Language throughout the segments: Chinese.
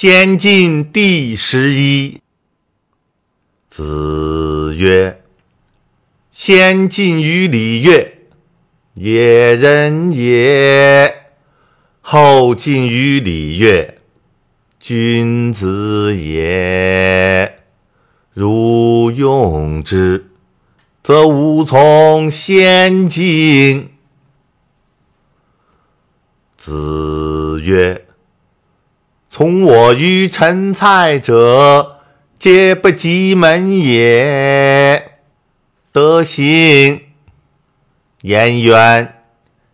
先进第十一。子曰：“先进于礼乐，野人也；后进于礼乐，君子也。如用之，则无从先进。”子曰。从我于陈蔡者，皆不及门也。德行：颜渊、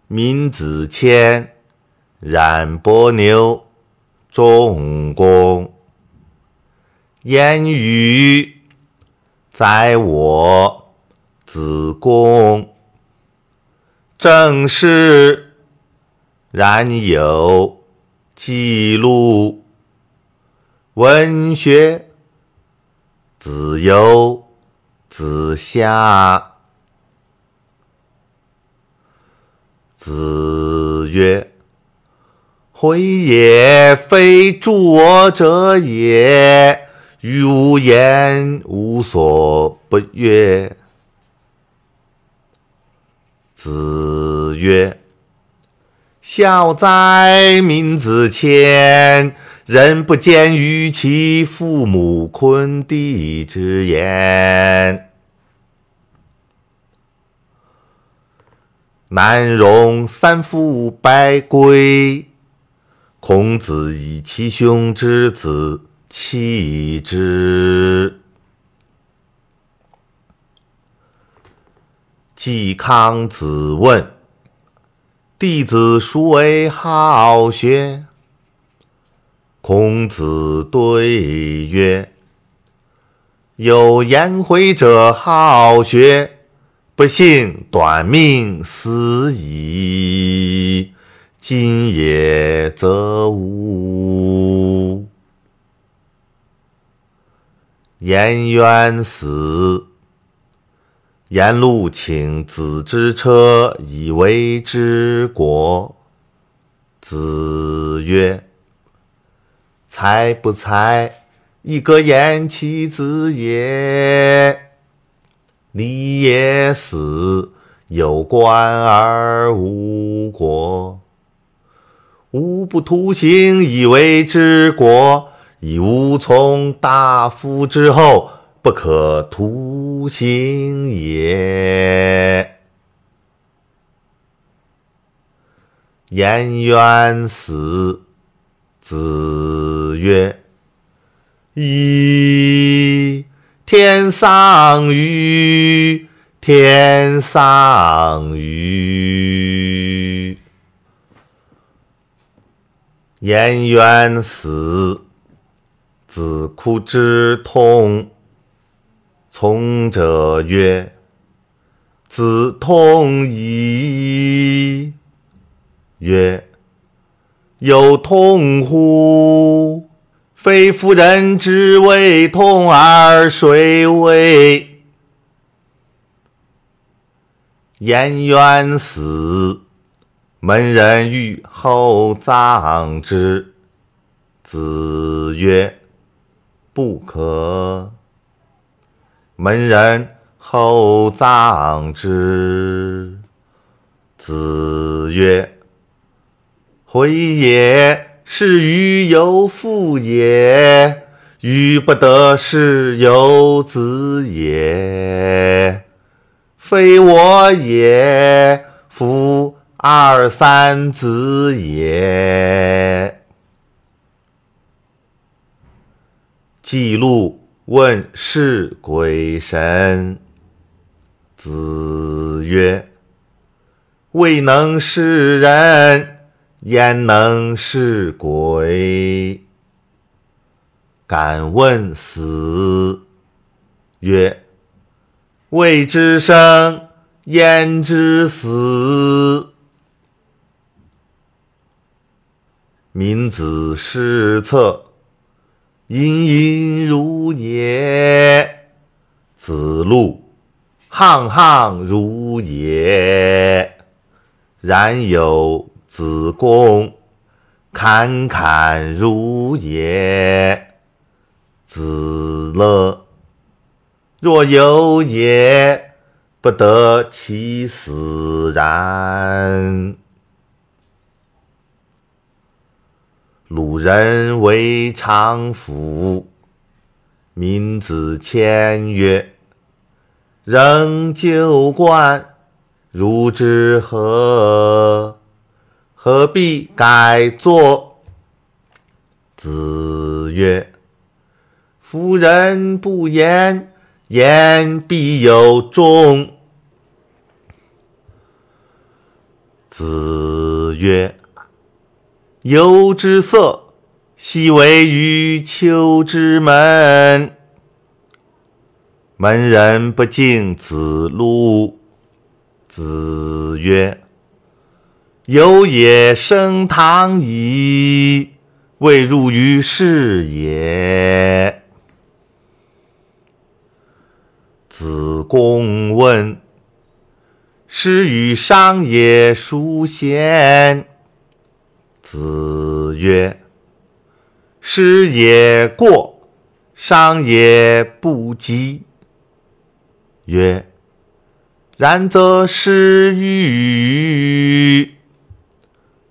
闵子骞、冉伯牛、仲弓。言语：宰我、子贡。正是，冉有。记录文学，子由、子夏。子曰：“回也，非助我者也。于无言，无所不悦。”子曰。孝哉，民子骞！人不见于其父母昆弟之言，难容三夫百归。孔子以其兄之子弃之。季康子问。弟子孰为好学？孔子对曰：“有颜回者好学，不幸短命死矣。今也则无。”颜渊死。颜路请子之车以为之国。子曰：“才不才，亦各言其子也。礼也，死有官而无国，无不徒行以为之国，以无从大夫之后。”不可徒行也。颜渊死，子曰：“一天上雨，天上雨。”颜渊死，子哭之痛。从者曰：“子痛矣。”曰：“有痛乎？非夫人之为痛，而谁为？”颜渊死，门人欲厚葬之，子曰：“不可。”门人后葬之。子曰：“回也是于由父也，于不得是由子也。非我也，夫二三子也。”记录。问是鬼神，子曰：“未能是人，焉能是鬼？”敢问死，曰：“未知生，焉知死？”民子失策。殷殷如也，子路沆沆如也，然有子贡侃侃如也，子乐若有也不得其死然。鲁人为常府，民子谦曰：“仍旧冠如之何？何必改作？”子曰：“夫人不言，言必有重。”子曰。游之色，昔为于丘之门。门人不敬子路。子曰：“由也生堂矣，未入于是也。”子贡问：“师与商也，孰贤？”子曰：“师也过，商也不及。”曰：“然则师与？”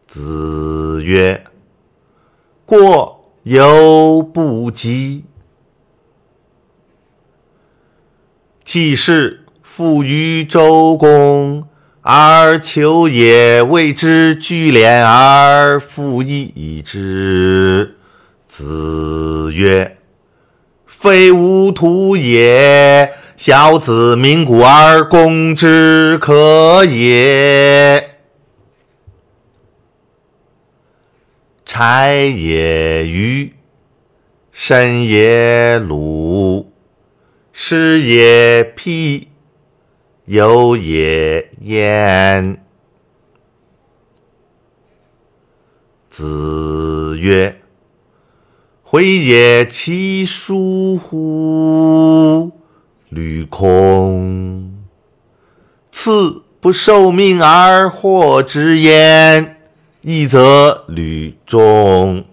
子曰：“过犹不及。”既是富于周公。而求也未之聚敛而复益之。子曰：“非吾徒也，小子鸣鼓而攻之可也。”柴也鱼，身也鲁，师也辟。有也焉。子曰：“回也其书乎！履空，次不受命而获之焉，亦则履中。”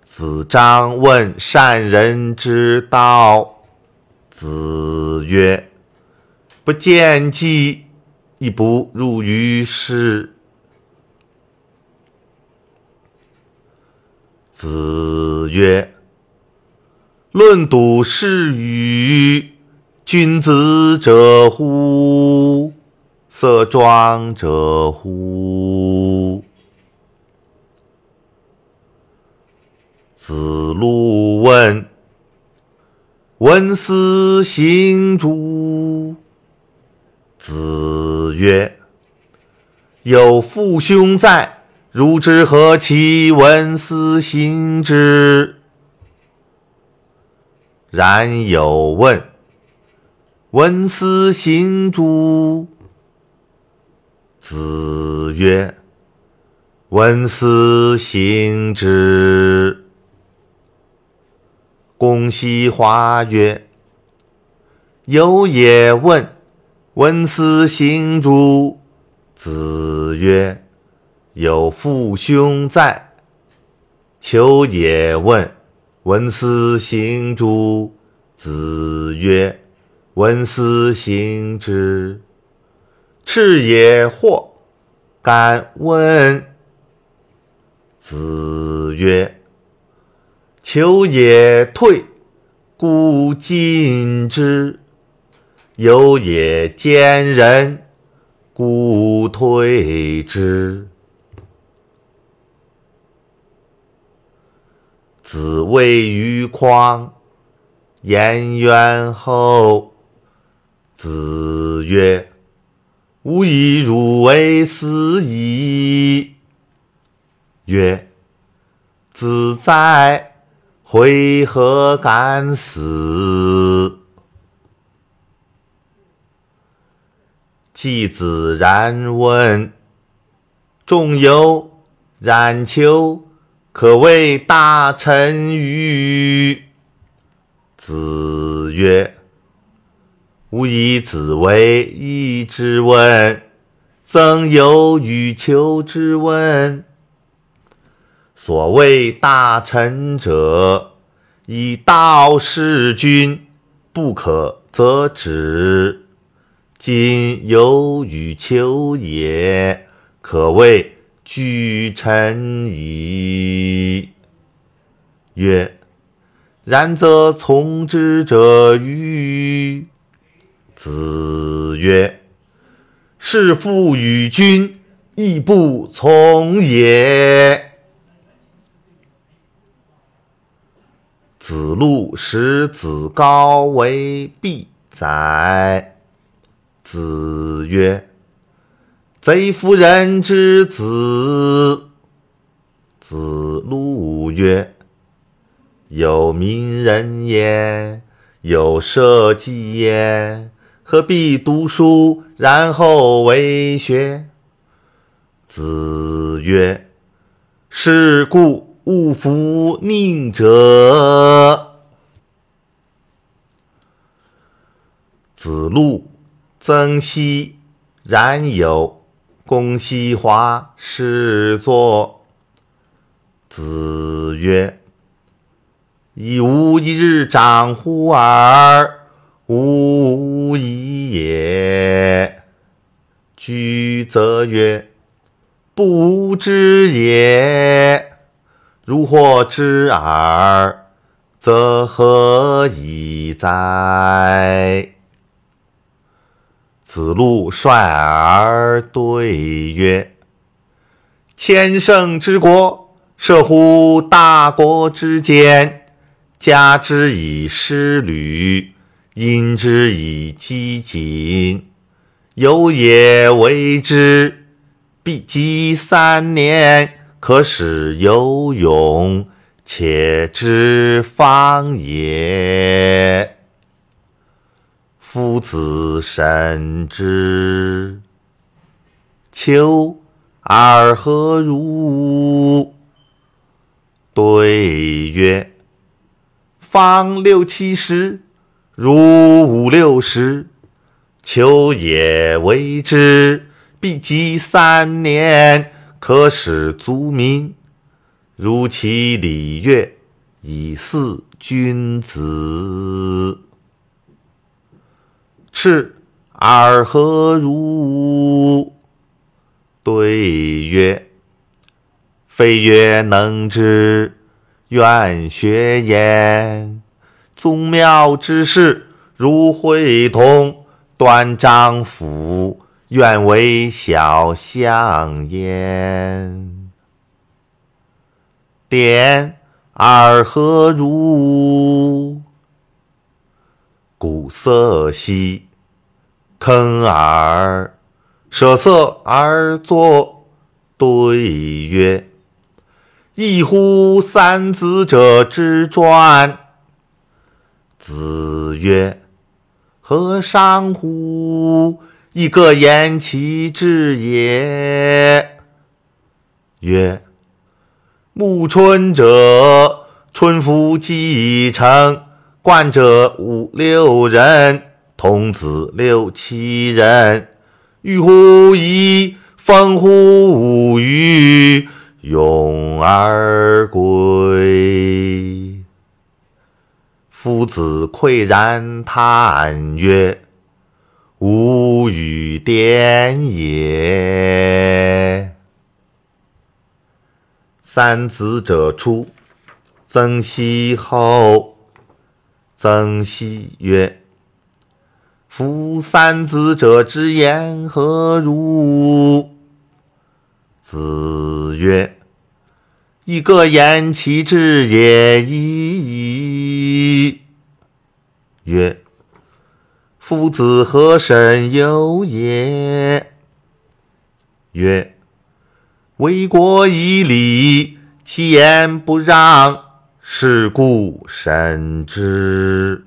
子张问善人之道。子曰：“不见机，亦不入于世。”子曰：“论笃是与？君子者乎？色庄者乎？”子路问。闻斯行诸？子曰：“有父兄在，如之何其闻斯行之？”然有问：“闻斯行诸？”子曰：“闻斯行之。”公西华曰：“有也。”问：“闻斯行诸？”子曰：“有父兄在。”求也问：“闻斯行诸？”子曰：“闻斯行之。”赤也或敢问。子曰。求也退，故进之；有也兼人，故退之。子谓于匡，言渊后。子曰：“吾以汝为死矣。”曰：“子在。”回何敢死？季子然问仲有冉求，可谓大臣与？子曰：吾以子为义之问，曾有与求之问。所谓大臣者，以道事君，不可则止。今有与求也，可谓具臣矣。曰：然则从之者与？子曰：是父与君，亦不从也。子路使子高为必宰。子曰：“贼夫人之子。”子路曰：“有名人焉，有社稷焉，何必读书然后为学？”子曰：“是故。”勿夫宁者，子路、曾皙、然有、公西华侍作。子曰：“以无一日长乎尔？吾已也。居则曰：不知也。”如获之耳，则何以哉？子路率尔对曰：“千乘之国，涉乎大国之间，加之以失旅，因之以饥馑，有也为之，必积三年。”可使有勇且知方也。夫子审之。求尔何如？对曰：方六七十，如五六十，求也为之，必及三年。可使足民，如其礼乐，以俟君子。赤尔何如？对曰：非曰能之，愿学焉。宗庙之事，如会同，端章甫。愿为小象焉，点尔何如？鼓色兮，铿尔。舍瑟而作，对曰：“一乎三子者之传。”子曰：“何尚乎？”亦各言其志也。曰：“暮春者，春服既已成，冠者五六人，童子六七人，欲乎沂，风乎舞雩，咏而归。”夫子喟然叹曰。吾与点也。三子者出，曾皙后。曾皙曰：“夫三子者之言何如？”子曰：“亦各言其志也已矣。”曰。夫子何甚有也？曰：为国以礼，其言不让，是故审之。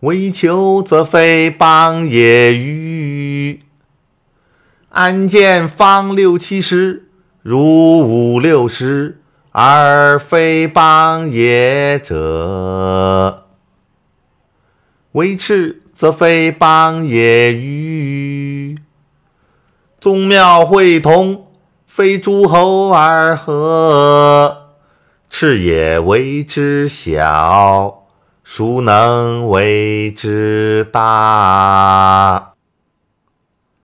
为求则非邦也与？安见方六七十如五六十，而非邦也者？为赤，则非邦也与？宗庙会同，非诸侯而合。赤也为之小，孰能为之大？